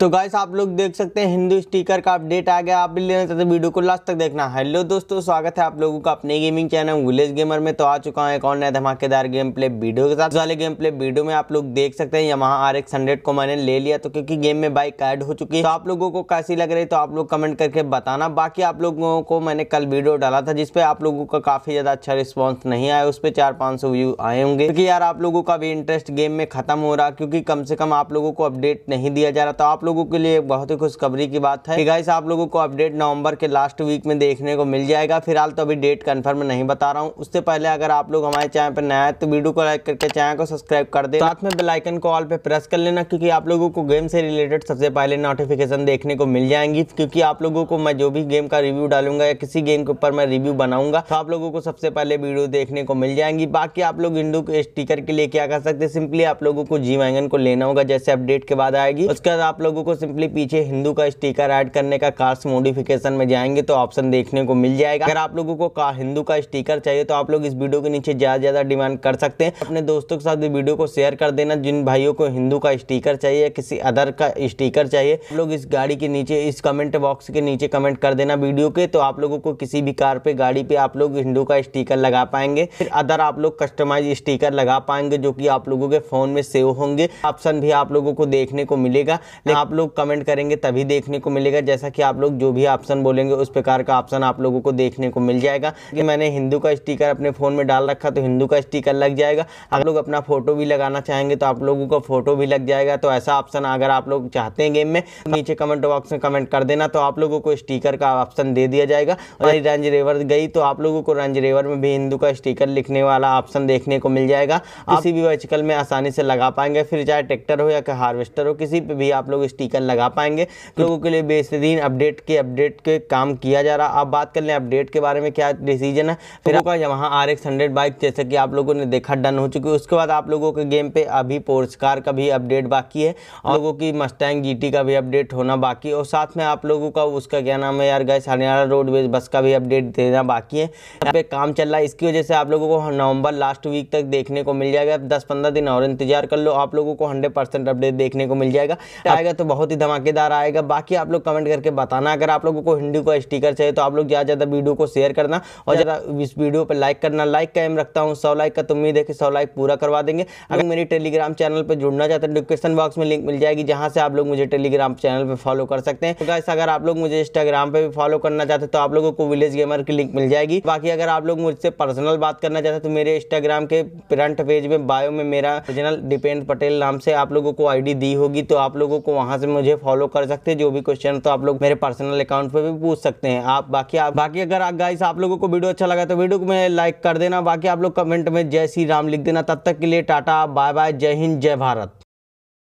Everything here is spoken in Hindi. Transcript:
तो गाइस आप लोग देख सकते हैं हिंदू स्टीकर का अपडेट आ गया आप भी लेना चाहते वीडियो को लास्ट तक देखना हेलो दोस्तों स्वागत है आप लोगों का अपने गेमिंग चैनल विलेज गेमर में तो आ चुका है एक और नया धमाकेदार गेम प्ले वीडियो के साथ वाले गेम प्ले वीडियो में आप लोग देख सकते हैं यहाँ आर एक्स हंड्रेड को मैंने ले लिया तो क्योंकि गेम में बाइक ऐड हो चुकी है तो आप लोगों को कैसी लग रही तो आप लोग कमेंट करके बताना बाकी आप लोगों को मैंने कल वीडियो डाला था जिसपे आप लोगों का काफी ज्यादा अच्छा रिस्पॉन्स नहीं आया उस पर चार पांच सौ व्यू आए होंगे क्योंकि यार आप लोगों का भी इंटरेस्ट गेम में खत्म हो रहा क्योंकि कम से कम आप लोगों को अपडेट नहीं दिया जा रहा तो आप लोगों के लिए बहुत ही खुशखबरी की बात है गाइस आप लोगों को अपडेट नवंबर के लास्ट वीक में देखने को मिल जाएगा फिलहाल तो अभी डेट कंफर्म नहीं बता रहा हूँ उससे पहले अगर आप लोग हमारे चैनल पर नया है तो वीडियो को लाइक करके चैनल को सब्सक्राइब कर दे साथ में बेलाइकन को ऑल पे प्रेस कर लेना क्योंकि आप लोगों को गेम से रिलेटेड सबसे पहले नोटिफिकेशन देखने को मिल जाएंगी क्योंकि आप लोगों को मैं जो भी गेम का रिव्यू डालूंगा या किसी गेम के ऊपर मैं रिव्यू बनाऊंगा तो आप लोगों को सबसे पहले वीडियो देखने को मिल जाएंगी बाकी आप लोग इंडो के स्टिकर के लिए क्या कर सकते सिंपली आप लोगों को जी को लेना होगा जैसे अपडेट के बाद आएगी उसके बाद आप लोग लोगों को सिंपली पीछे हिंदू का स्टीकर ऐड करने का कार्स मोडिफिकेशन में जाएंगे तो ऑप्शन देखने को मिल जाएगा अगर आप लोगों को का, हिंदू का स्टीकर चाहिए तो आप लोग इस वीडियो के नीचे ज़्यादा ज़्यादा डिमांड कर सकते हैं अपने दोस्तों के साथ वीडियो को शेयर कर देना जिन भाइयों को हिंदू का स्टीकर चाहिए या किसी अदर का स्टीकर चाहिए लोग इस गाड़ी के नीचे इस कमेंट बॉक्स के नीचे कमेंट कर देना वीडियो के तो आप लोगों को किसी भी कार पे गाड़ी पे आप लोग हिंदू का स्टीकर लगा पाएंगे फिर अदर आप लोग कस्टमाइज स्टीकर लगा पाएंगे जो कि आप लोगों के फ़ोन में सेव होंगे ऑप्शन भी आप लोगों को देखने को मिलेगा आप आप लोग कमेंट करेंगे तभी देखने को मिलेगा जैसा कि आप लोग जो भी ऑप्शन बोलेंगे उस प्रकार का ऑप्शन आप लोगों को देखने को मिल जाएगा कि मैंने हिंदू का स्टिकर अपने फ़ोन में डाल रखा तो हिंदू का स्टिकर लग जाएगा आप लोग अपना फ़ोटो भी लगाना चाहेंगे तो आप लोगों का फ़ोटो भी लग जाएगा तो ऐसा ऑप्शन अगर आप लोग चाहते हैं गेम में तो नीचे कमेंट बॉक्स में कमेंट कर देना तो आप लोगों को स्टीकर का ऑप्शन दे दिया जाएगा और रंज रेवर गई तो आप लोगों को रंज रेवर में भी हिंदू का स्टीकर लिखने वाला ऑप्शन देखने को मिल जाएगा किसी भी वर्चिकल में आसानी से लगा पाएंगे फिर चाहे ट्रैक्टर हो या हार्वेस्टर हो किसी पर भी आप लोग स्टिकर लगा पाएंगे लोगों के लिए बेहतरीन अपडेट के अपडेट के काम किया जा रहा आप बात कर लें अपडेट के बारे में क्या डिसीजन है फिर तो आपका यहाँ आर एक्स हंड्रेड बाइक जैसे कि आप लोगों ने देखा डन हो चुकी है उसके बाद आप लोगों के गेम पे अभी पोर्सकार का भी अपडेट बाकी है और हाँ। लोगों की मस्टैंग जी का भी अपडेट होना बाकी और साथ में आप लोगों का उसका क्या नाम है यार गैस हरियाणा रोडवेज बस का भी अपडेट देना बाकी है यहाँ पे काम चल रहा है इसकी वजह से आप लोगों को नवंबर लास्ट वीक तक देखने को मिल जाएगा दस पंद्रह दिन और इंतजार कर लो आप लोगों को हंड्रेड अपडेट देखने को मिल जाएगा आएगा तो बहुत ही धमाकेदार आएगा बाकी आप लोग कमेंट करके बताना अगर आप लोगों को हिंदी का स्टिकर चाहिए तो आप लोग ज़्यादा ज़्यादा वीडियो को शेयर करना और ज़्यादा इस वीडियो पर लाइक करना लाइक का एम रखता हूँ सौ लाइक का तो उम्मीद है कि सौ लाइक पूरा करवा देंगे अगर मेरे टेलीग्राम चैनल पर जुड़ना चाहते हैं डिस्क्रिप्शन बॉक्स में लिंक मिल जाएगी जहाँ से आप लोग मुझे टेलीग्राम चैनल पर फॉलो कर सकते हैं तो अगर आप लोग मुझे इंस्टाग्राम पर भी फॉलो करना चाहते तो आप लोगों को विलेज गेमर की लिंक मिल जाएगी बाकी अगर आप लोग मुझसे पर्सनल बात करना चाहते तो मेरे इंस्टाग्राम के फ्रंट पेज में बायो में मेरा ओरिजिनल दीपेंद्र पटेल नाम से आप लोगों को आईडी दी होगी तो आप लोगों को वहाँ वहाँ से मुझे फॉलो कर सकते हैं जो भी क्वेश्चन तो आप लोग मेरे पर्सनल अकाउंट पर भी पूछ सकते हैं आप बाकी आप बाकी अगर आप गाइस आप लोगों को वीडियो अच्छा लगा तो वीडियो को मैं लाइक कर देना बाकी आप लोग कमेंट में जय श्री राम लिख देना तब तक के लिए टाटा बाय बाय जय हिंद जय भारत